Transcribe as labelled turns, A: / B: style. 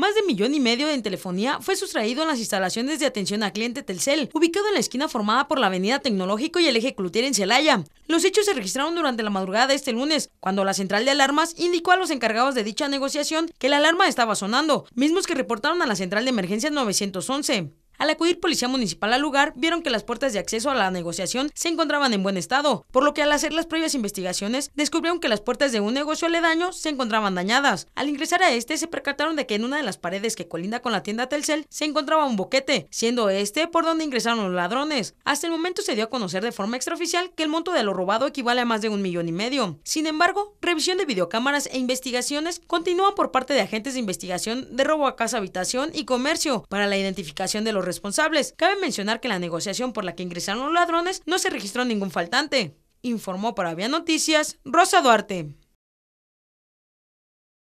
A: Más de millón y medio en telefonía fue sustraído en las instalaciones de atención a cliente Telcel, ubicado en la esquina formada por la Avenida Tecnológico y el eje Clutier en Celaya. Los hechos se registraron durante la madrugada de este lunes, cuando la central de alarmas indicó a los encargados de dicha negociación que la alarma estaba sonando, mismos que reportaron a la central de emergencia 911. Al acudir policía municipal al lugar, vieron que las puertas de acceso a la negociación se encontraban en buen estado, por lo que al hacer las previas investigaciones descubrieron que las puertas de un negocio aledaño se encontraban dañadas. Al ingresar a este se percataron de que en una de las paredes que colinda con la tienda Telcel se encontraba un boquete, siendo este por donde ingresaron los ladrones. Hasta el momento se dio a conocer de forma extraoficial que el monto de lo robado equivale a más de un millón y medio. Sin embargo, revisión de videocámaras e investigaciones continúan por parte de agentes de investigación de robo a casa, habitación y comercio para la identificación de los responsables. Cabe mencionar que en la negociación por la que ingresaron los ladrones no se registró ningún faltante. Informó para Vía Noticias Rosa Duarte.